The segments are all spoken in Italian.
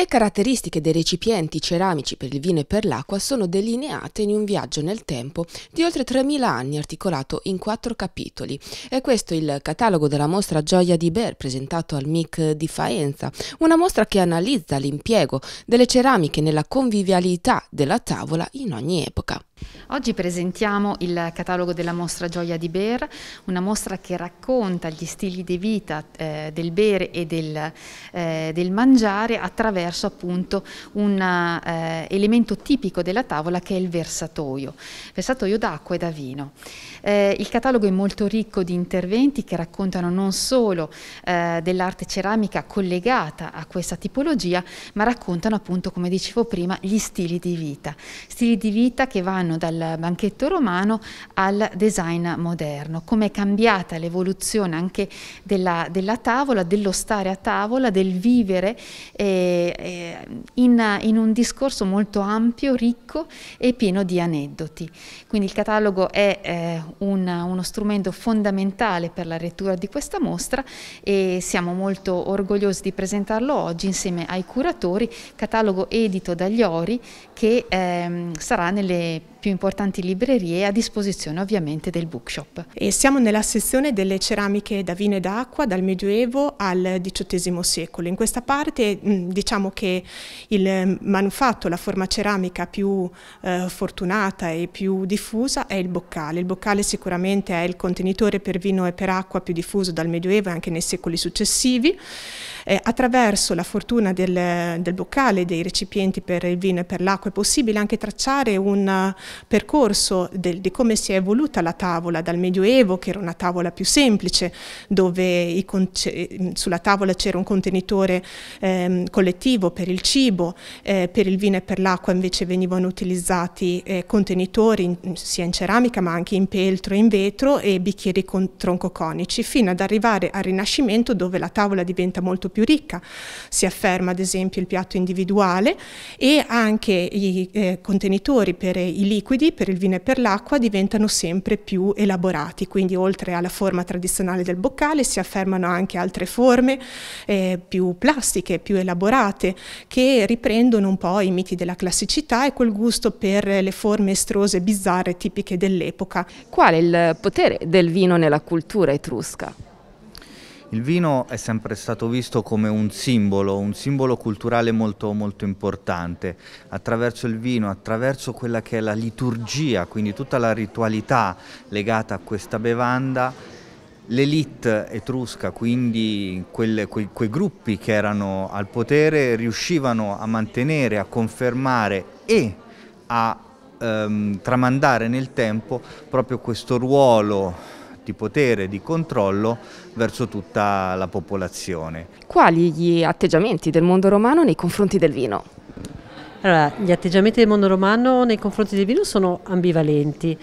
Le caratteristiche dei recipienti ceramici per il vino e per l'acqua sono delineate in un viaggio nel tempo di oltre 3.000 anni articolato in quattro capitoli. E questo è il catalogo della mostra Gioia di Ber presentato al MIC di Faenza, una mostra che analizza l'impiego delle ceramiche nella convivialità della tavola in ogni epoca. Oggi presentiamo il catalogo della mostra Gioia di Ber, una mostra che racconta gli stili di vita eh, del bere e del, eh, del mangiare attraverso perso appunto un eh, elemento tipico della tavola che è il versatoio, versatoio d'acqua e da vino. Eh, il catalogo è molto ricco di interventi che raccontano non solo eh, dell'arte ceramica collegata a questa tipologia, ma raccontano appunto, come dicevo prima, gli stili di vita. Stili di vita che vanno dal banchetto romano al design moderno, come è cambiata l'evoluzione anche della, della, tavola, dello stare a tavola, del vivere eh, eh in, in un discorso molto ampio, ricco e pieno di aneddoti. Quindi il catalogo è eh, una, uno strumento fondamentale per la lettura di questa mostra e siamo molto orgogliosi di presentarlo oggi insieme ai curatori, catalogo edito dagli Ori che ehm, sarà nelle più importanti librerie a disposizione ovviamente del bookshop. E siamo nella sezione delle ceramiche da vino ed acqua dal Medioevo al XVIII secolo. In questa parte mm, diciamo che il manufatto, la forma ceramica più eh, fortunata e più diffusa è il boccale. Il boccale sicuramente è il contenitore per vino e per acqua più diffuso dal Medioevo e anche nei secoli successivi. Eh, attraverso la fortuna del, del boccale, dei recipienti per il vino e per l'acqua, è possibile anche tracciare un eh, percorso del, di come si è evoluta la tavola dal Medioevo, che era una tavola più semplice, dove mm, sulla tavola c'era un contenitore eh, collettivo per il cibo, eh, per il vino e per l'acqua invece venivano utilizzati eh, contenitori in, mm, sia in ceramica ma anche in peltro, e in vetro e bicchieri con troncoconici, fino ad arrivare al Rinascimento dove la tavola diventa molto più ricca. Si afferma ad esempio il piatto individuale e anche i eh, contenitori per i liquidi, per il vino e per l'acqua, diventano sempre più elaborati, quindi oltre alla forma tradizionale del boccale si affermano anche altre forme eh, più plastiche, più elaborate, che riprendono un po' i miti della classicità e quel gusto per le forme estrose, e bizzarre, tipiche dell'epoca. Qual è il potere del vino nella cultura etrusca? Il vino è sempre stato visto come un simbolo, un simbolo culturale molto, molto importante. Attraverso il vino, attraverso quella che è la liturgia, quindi tutta la ritualità legata a questa bevanda, l'elite etrusca, quindi quelle, quei, quei gruppi che erano al potere, riuscivano a mantenere, a confermare e a ehm, tramandare nel tempo proprio questo ruolo di potere, di controllo verso tutta la popolazione. Quali gli atteggiamenti del mondo romano nei confronti del vino? Allora, gli atteggiamenti del mondo romano nei confronti del vino sono ambivalenti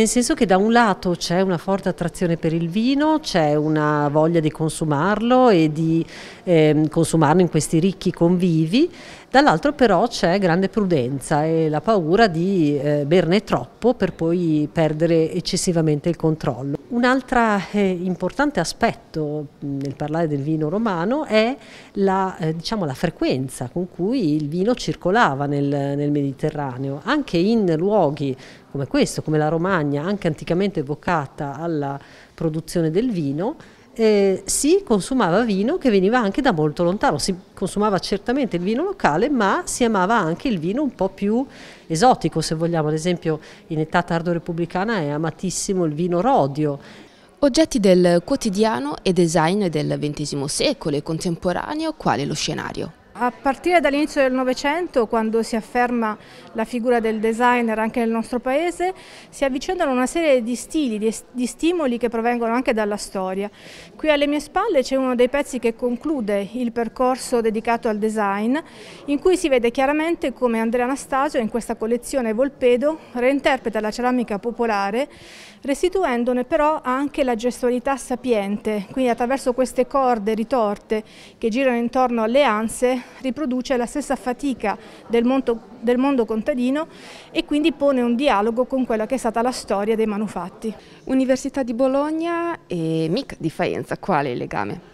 nel senso che da un lato c'è una forte attrazione per il vino, c'è una voglia di consumarlo e di eh, consumarlo in questi ricchi convivi, dall'altro però c'è grande prudenza e la paura di eh, berne troppo per poi perdere eccessivamente il controllo. Un altro eh, importante aspetto nel parlare del vino romano è la, eh, diciamo, la frequenza con cui il vino circolava nel, nel Mediterraneo, anche in luoghi come questo, come la Romagna, anche anticamente evocata alla produzione del vino, eh, si consumava vino che veniva anche da molto lontano, si consumava certamente il vino locale ma si amava anche il vino un po' più esotico se vogliamo, ad esempio in età tardo-repubblicana è amatissimo il vino rodio. Oggetti del quotidiano e design del XX secolo e contemporaneo quale lo scenario. A partire dall'inizio del Novecento, quando si afferma la figura del designer anche nel nostro paese, si avvicendano una serie di stili, di stimoli che provengono anche dalla storia. Qui alle mie spalle c'è uno dei pezzi che conclude il percorso dedicato al design, in cui si vede chiaramente come Andrea Anastasio in questa collezione Volpedo reinterpreta la ceramica popolare, restituendone però anche la gestualità sapiente, quindi attraverso queste corde ritorte che girano intorno alle anse riproduce la stessa fatica del mondo, del mondo contadino e quindi pone un dialogo con quella che è stata la storia dei manufatti. Università di Bologna e MIC di Faenza, quale il legame?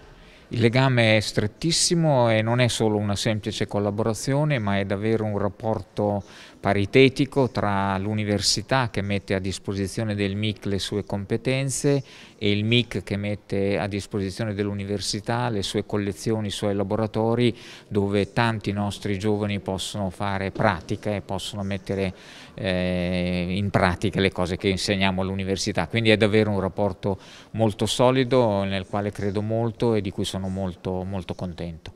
Il legame è strettissimo e non è solo una semplice collaborazione, ma è davvero un rapporto paritetico tra l'università che mette a disposizione del MIC le sue competenze e il MIC che mette a disposizione dell'università le sue collezioni, i suoi laboratori dove tanti nostri giovani possono fare pratica e possono mettere eh, in pratica le cose che insegniamo all'università. Quindi è davvero un rapporto molto solido nel quale credo molto e di cui sono sono molto, molto contento.